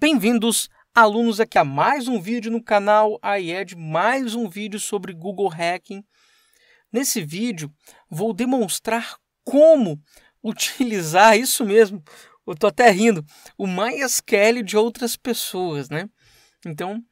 Bem-vindos, alunos, aqui a mais um vídeo no canal AIED, mais um vídeo sobre Google Hacking. Nesse vídeo, vou demonstrar como utilizar, isso mesmo, eu tô até rindo, o MySQL de outras pessoas, né? Então,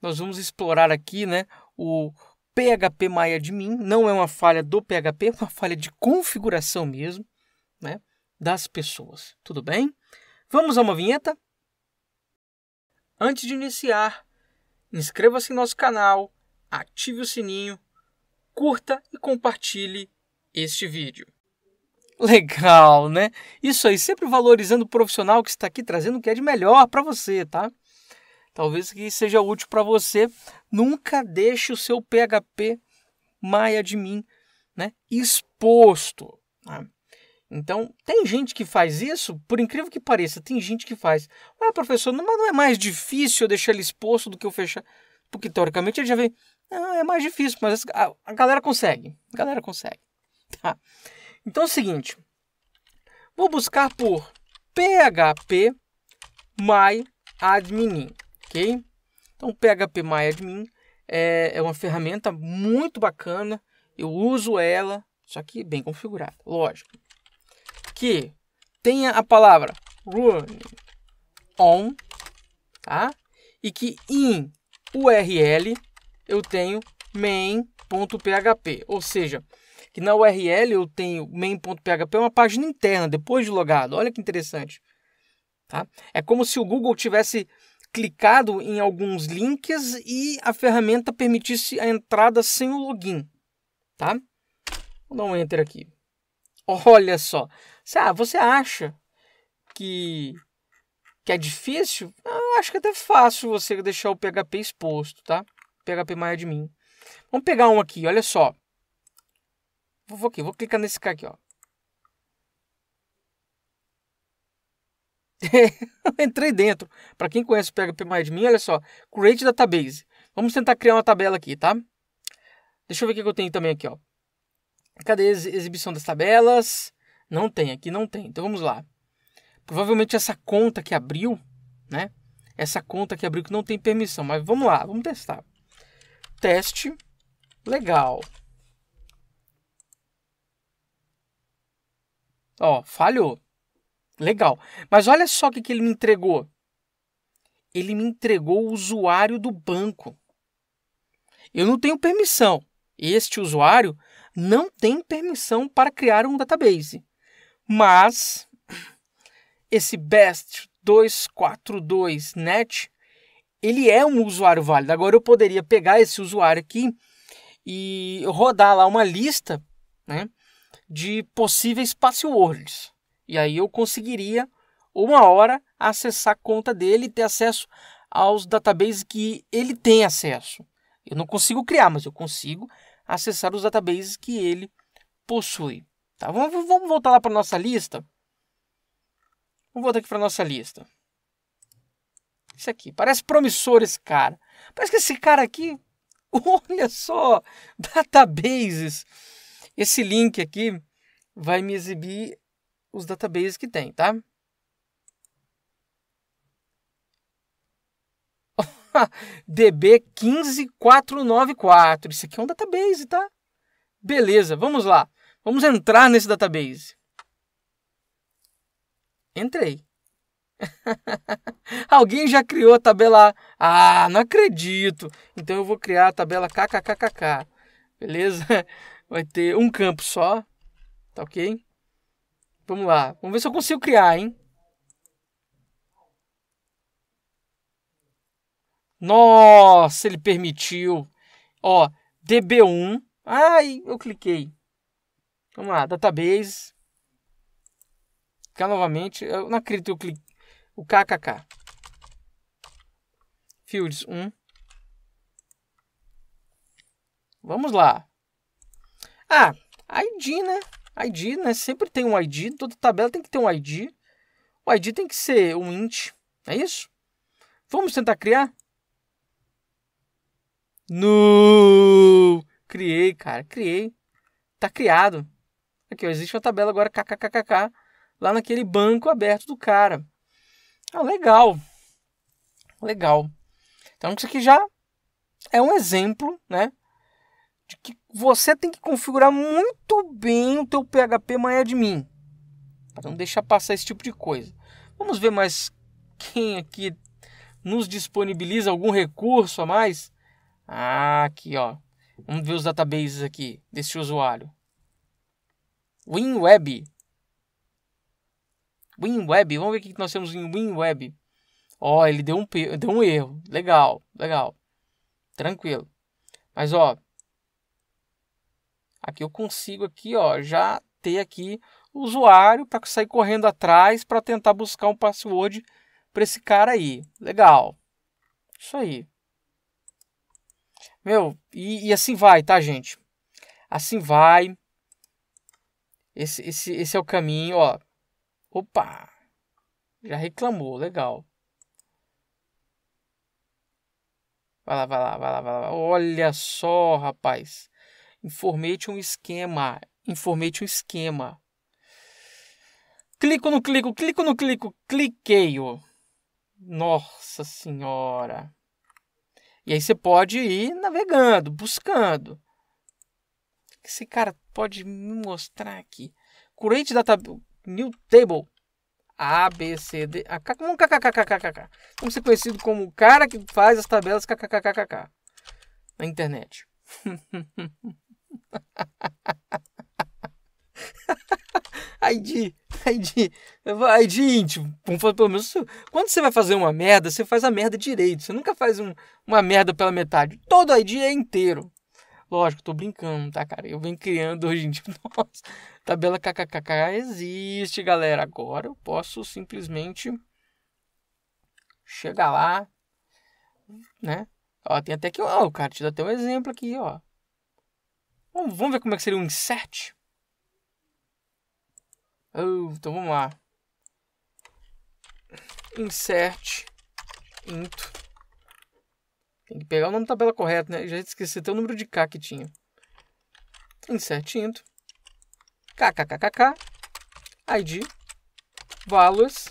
nós vamos explorar aqui, né, o PHP MyAdmin, não é uma falha do PHP, é uma falha de configuração mesmo, né, das pessoas, tudo bem? Vamos a uma vinheta? Antes de iniciar, inscreva-se em nosso canal, ative o sininho, curta e compartilhe este vídeo. Legal, né? Isso aí, sempre valorizando o profissional que está aqui trazendo o que é de melhor para você, tá? Talvez que seja útil para você. Nunca deixe o seu PHP maia de mim, né? Exposto. Tá? Então, tem gente que faz isso, por incrível que pareça, tem gente que faz. Olha, ah, professor, não, não é mais difícil eu deixar ele exposto do que eu fechar. Porque, teoricamente, ele já vê. Não, é mais difícil, mas a, a galera consegue. A galera consegue. Tá? Então é o seguinte. Vou buscar por PHP My Admin, ok? Então, PHP My Admin é, é uma ferramenta muito bacana. Eu uso ela, só que bem configurada, lógico que tenha a palavra run on, tá? E que em URL eu tenho main.php, ou seja, que na URL eu tenho main.php é uma página interna depois de logado. Olha que interessante. Tá? É como se o Google tivesse clicado em alguns links e a ferramenta permitisse a entrada sem o login. Tá? Vou dar um enter aqui. Olha só. Ah, você acha que, que é difícil? Eu acho que é até fácil você deixar o PHP exposto, tá? PHP maior de mim. Vamos pegar um aqui, olha só. Vou, aqui, vou clicar nesse cara aqui, ó. entrei dentro. Para quem conhece o PHP mais de mim, olha só, create database. Vamos tentar criar uma tabela aqui, tá? Deixa eu ver o que eu tenho também aqui, ó. Cadê a exibição das tabelas? Não tem, aqui não tem. Então vamos lá. Provavelmente essa conta que abriu, né? Essa conta que abriu que não tem permissão, mas vamos lá, vamos testar. Teste legal. Ó, falhou. Legal. Mas olha só o que, que ele me entregou. Ele me entregou o usuário do banco. Eu não tenho permissão. Este usuário não tem permissão para criar um database. Mas esse best 242 net ele é um usuário válido. Agora eu poderia pegar esse usuário aqui e rodar lá uma lista né, de possíveis passwords. E aí eu conseguiria, uma hora, acessar a conta dele e ter acesso aos databases que ele tem acesso. Eu não consigo criar, mas eu consigo acessar os databases que ele possui. Tá? Vamos, vamos voltar lá para nossa lista. Vamos voltar aqui para nossa lista. Isso aqui. Parece promissor esse cara. Parece que esse cara aqui. Olha só! Databases. Esse link aqui vai me exibir os databases que tem, tá? DB15494. Isso aqui é um database, tá? Beleza, vamos lá. Vamos entrar nesse database. Entrei. Alguém já criou a tabela A? Ah, não acredito. Então eu vou criar a tabela KKKKK. Beleza? Vai ter um campo só. Tá ok? Vamos lá. Vamos ver se eu consigo criar, hein? Nossa, ele permitiu. Ó, DB1. Ai, eu cliquei. Vamos lá, database. Cá novamente. Eu não acredito que eu O KKK. Fields 1. Vamos lá. Ah, ID, né? ID, né? Sempre tem um ID. Toda tabela tem que ter um ID. O ID tem que ser um int. É isso? Vamos tentar criar? No! Criei, cara, criei. Tá criado. Aqui, ó, existe uma tabela agora kkkk lá naquele banco aberto do cara. Ah, legal. Legal. Então isso aqui já é um exemplo, né? De que você tem que configurar muito bem o teu PHP MyAdmin. Para não deixar passar esse tipo de coisa. Vamos ver mais quem aqui nos disponibiliza algum recurso a mais ah, aqui ó. Vamos ver os databases aqui desse usuário. WinWeb. WinWeb, vamos ver o que nós temos em WinWeb. Ó, oh, ele deu um, deu um erro. Legal, legal. Tranquilo. Mas ó, aqui eu consigo aqui, ó, já ter aqui o usuário para sair correndo atrás para tentar buscar um password para esse cara aí. Legal. Isso aí. Meu, e, e assim vai, tá, gente? Assim vai. Esse, esse, esse é o caminho, ó. Opa! Já reclamou, legal. Vai lá, vai lá, vai lá, vai lá. Olha só, rapaz. Informei-te um esquema. Informei-te um esquema. Clico no clico, clico no clico, cliqueio. Nossa senhora. E aí você pode ir navegando, buscando. Esse cara pode me mostrar aqui. Curate data new table A B C D A K como KKKKKK. como ser conhecido como o cara que faz as tabelas kkkkk na internet. ID vai de, vai de íntimo. pelo menos, quando você vai fazer uma merda, você faz a merda direito. Você nunca faz um, uma merda pela metade. Todo ID é inteiro. Lógico, tô brincando, tá, cara? Eu venho criando hoje em dia. Nossa, tabela kkkk existe, galera. Agora eu posso simplesmente chegar lá, né? Ó, tem até que. Ó, o cara te dá até um exemplo aqui, ó. Vamos, vamos ver como é que seria um insert? Hum, então vamos lá. Insert int. Tem que pegar o nome da tabela correto, né? Eu já esqueci até o número de K que tinha. Insert int. KKKKK. ID. Values.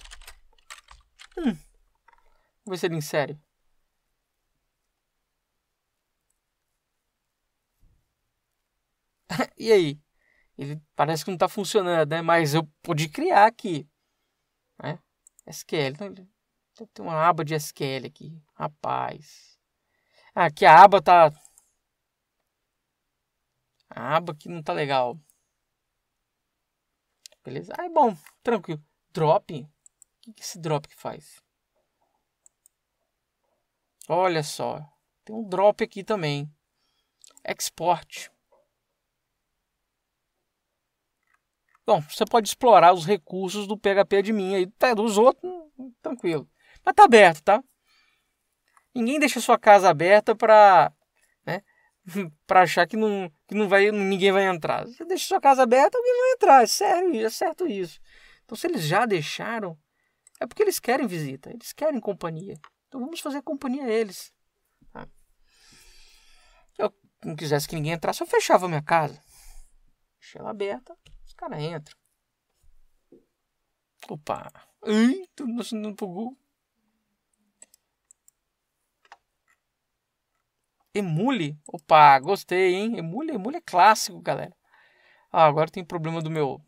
Hum. Vamos ver se ele insere. e aí? Ele parece que não está funcionando, né? Mas eu pude criar aqui, né? SQL. Então, tem uma aba de SQL aqui. Rapaz. Ah, aqui a aba tá... A aba aqui não tá legal. Beleza? Ah, é bom. Tranquilo. Drop. O que, que esse drop que faz? Olha só. Tem um drop aqui também. Export. Bom, você pode explorar os recursos do PHP admin aí, tá, dos outros, hum, tranquilo. Mas tá aberto, tá? Ninguém deixa sua casa aberta para né, para achar que não, que não vai ninguém vai entrar. Você deixa sua casa aberta, alguém vai entrar, é sério, é certo isso. Então se eles já deixaram, é porque eles querem visita, eles querem companhia. Então vamos fazer companhia a eles. Tá? eu não quisesse que ninguém entrasse, eu fechava a minha casa. Deixei ela aberta, cara entra. Opa! Ai, não nascendo pro Emule? Opa, gostei, hein? Emule, emule é clássico, galera. Ah, agora tem problema do meu.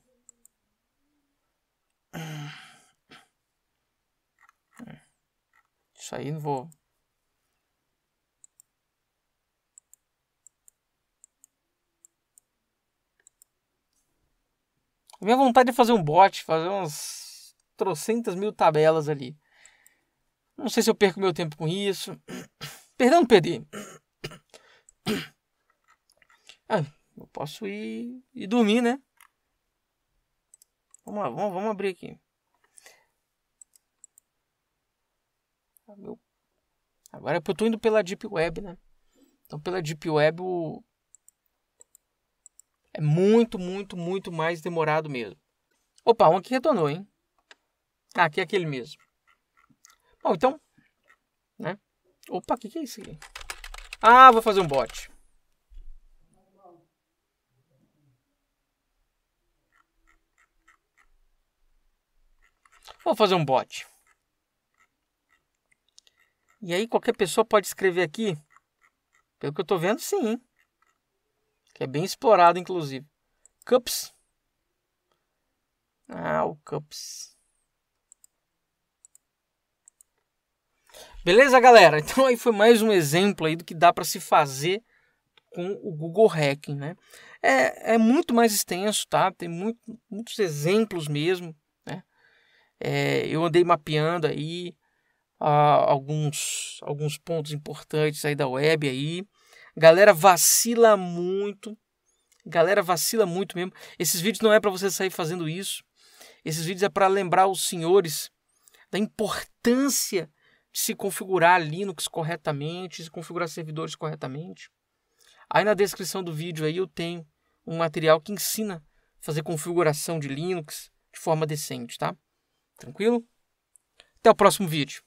Isso aí não vou. minha vontade é fazer um bot, fazer umas trocentas mil tabelas ali. Não sei se eu perco meu tempo com isso. Perdão, perdi, Ah, eu posso ir e dormir, né? Vamos lá, vamos, vamos abrir aqui. Ah, Agora é eu tô indo pela Deep Web, né? Então pela Deep Web o, é muito, muito, muito mais demorado mesmo. Opa, um aqui retornou, hein? Ah, aqui é aquele mesmo. Bom, então, né? Opa, o que, que é isso aqui? Ah, vou fazer um bot. Vou fazer um bot. E aí qualquer pessoa pode escrever aqui. Pelo que eu estou vendo, sim. Hein? que é bem explorado, inclusive. Cups. Ah, o Cups. Beleza, galera? Então aí foi mais um exemplo aí do que dá para se fazer com o Google Hacking, né? É, é muito mais extenso, tá? Tem muito, muitos exemplos mesmo, né? É, eu andei mapeando aí ah, alguns, alguns pontos importantes aí da web aí. Galera vacila muito. Galera vacila muito mesmo. Esses vídeos não é para você sair fazendo isso. Esses vídeos é para lembrar os senhores da importância de se configurar Linux corretamente, se configurar servidores corretamente. Aí na descrição do vídeo aí eu tenho um material que ensina a fazer configuração de Linux de forma decente, tá? Tranquilo? Até o próximo vídeo.